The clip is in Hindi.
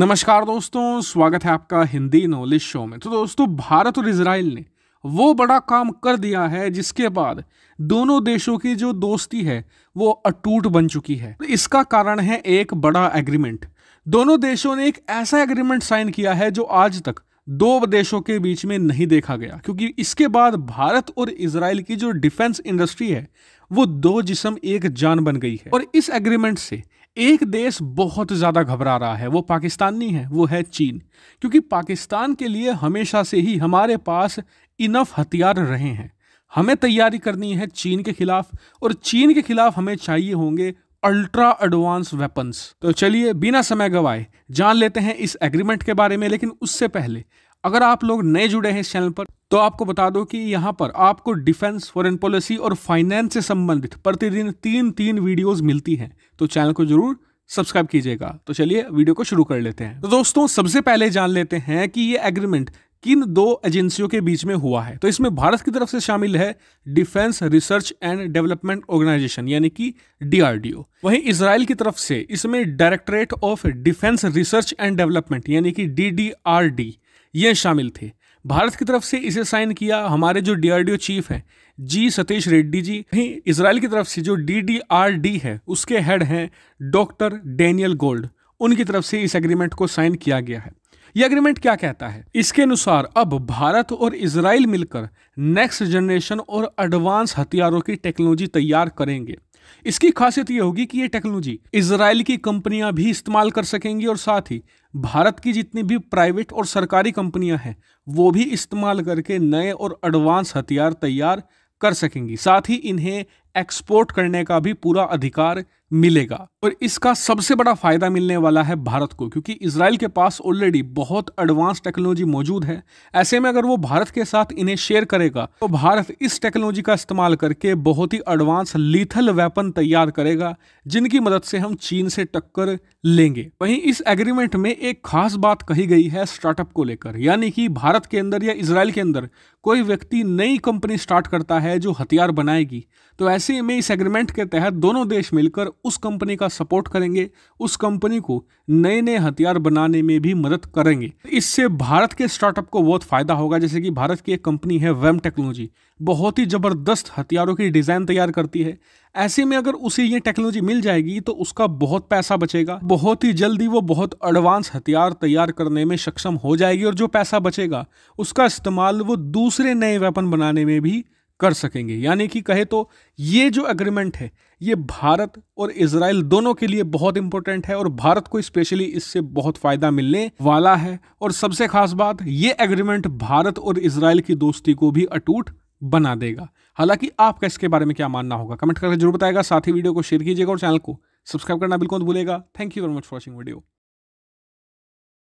नमस्कार दोस्तों स्वागत है आपका हिंदी नॉलेज शो में तो दोस्तों भारत और इसराइल ने वो बड़ा काम कर दिया है जिसके बाद दोनों देशों की जो दोस्ती है वो अटूट बन चुकी है तो इसका कारण है एक बड़ा एग्रीमेंट दोनों देशों ने एक ऐसा एग्रीमेंट साइन किया है जो आज तक दो देशों के बीच में नहीं देखा गया क्योंकि इसके बाद भारत और इसराइल की जो डिफेंस इंडस्ट्री है वो दो जिसम एक जान बन गई है और इस एग्रीमेंट से एक देश बहुत ज़्यादा घबरा रहा है वो पाकिस्तान नहीं है वो है चीन क्योंकि पाकिस्तान के लिए हमेशा से ही हमारे पास इनफ हथियार रहे हैं हमें तैयारी करनी है चीन के खिलाफ और चीन के खिलाफ हमें चाहिए होंगे अल्ट्रा एडवांस वेपन्स तो चलिए बिना समय गवाए जान लेते हैं इस एग्रीमेंट के बारे में लेकिन उससे पहले अगर आप लोग नए जुड़े हैं इस चैनल पर तो आपको बता दो कि यहाँ पर आपको डिफेंस फॉरेन पॉलिसी और फाइनेंस से संबंधित प्रतिदिन तीन तीन वीडियोस मिलती हैं तो चैनल को जरूर सब्सक्राइब कीजिएगा तो चलिए वीडियो को शुरू कर लेते हैं तो दोस्तों सबसे पहले जान लेते हैं कि ये एग्रीमेंट किन दो एजेंसियों के बीच में हुआ है तो इसमें भारत की तरफ से शामिल है defence research and development organisation यानी कि डीआरडीओ वहीं इसराइल की तरफ से इसमें directorate of defence research and development यानी कि डीडीआरडी ये शामिल थे भारत की तरफ से इसे साइन किया हमारे जो डीआरडीओ चीफ हैं जी सतीश रेड्डी जी वहीं इसराइल की तरफ से जो डीडीआरडी है उसके हेड हैं डॉक्टर डेनियल गोल्ड उनकी तरफ से इस एग्रीमेंट को साइन किया गया है यह एग्रीमेंट क्या कहता है इसके अनुसार अब भारत और इसराइल मिलकर नेक्स्ट जनरेशन और एडवांस हथियारों की टेक्नोलॉजी तैयार करेंगे इसकी खासियत यह होगी कि ये टेक्नोलॉजी इसराइल की कंपनियां भी इस्तेमाल कर सकेंगी और साथ ही भारत की जितनी भी प्राइवेट और सरकारी कंपनियां हैं वो भी इस्तेमाल करके नए और एडवांस हथियार तैयार कर सकेंगी साथ ही इन्हें एक्सपोर्ट करने का भी पूरा अधिकार मिलेगा और इसका सबसे बड़ा फायदा मिलने वाला है भारत को क्योंकि इसराइल के पास ऑलरेडी बहुत एडवांस टेक्नोलॉजी मौजूद है ऐसे में अगर वो भारत के साथ इन्हें शेयर करेगा तो भारत इस टेक्नोलॉजी का इस्तेमाल करके बहुत ही एडवांस लीथल वेपन तैयार करेगा जिनकी मदद से हम चीन से टक्कर लेंगे वहीं इस एग्रीमेंट में एक खास बात कही गई है स्टार्टअप को लेकर यानी कि भारत के अंदर या इसराइल के अंदर कोई व्यक्ति नई कंपनी स्टार्ट करता है जो हथियार बनाएगी तो ऐसे में इस एग्रीमेंट के तहत दोनों देश मिलकर उस कंपनी का सपोर्ट करेंगे उस कंपनी को नए नए हथियार बनाने में भी मदद करेंगे इससे भारत के स्टार्टअप को बहुत फ़ायदा होगा जैसे कि भारत की एक कंपनी है वेम टेक्नोलॉजी बहुत ही ज़बरदस्त हथियारों की डिज़ाइन तैयार करती है ऐसे में अगर उसे ये टेक्नोलॉजी मिल जाएगी तो उसका बहुत पैसा बचेगा बहुत ही जल्दी वो बहुत एडवांस हथियार तैयार करने में सक्षम हो जाएगी और जो पैसा बचेगा उसका इस्तेमाल वो दूसरे नए वेपन बनाने में भी कर सकेंगे यानी कि कहे तो ये जो एग्रीमेंट है ये भारत और इसराइल दोनों के लिए बहुत इंपॉर्टेंट है और भारत को स्पेशली इससे बहुत फ़ायदा मिलने वाला है और सबसे खास बात ये एग्रीमेंट भारत और इसराइल की दोस्ती को भी अटूट बना देगा हालांकि आपका इसके बारे में क्या मानना होगा कमेंट करके जरूर बताएगा साथ ही वीडियो को शेयर कीजिएगा और चैनल को सब्सक्राइब करना बिल्कुल भूलेगा thank you very much for watching video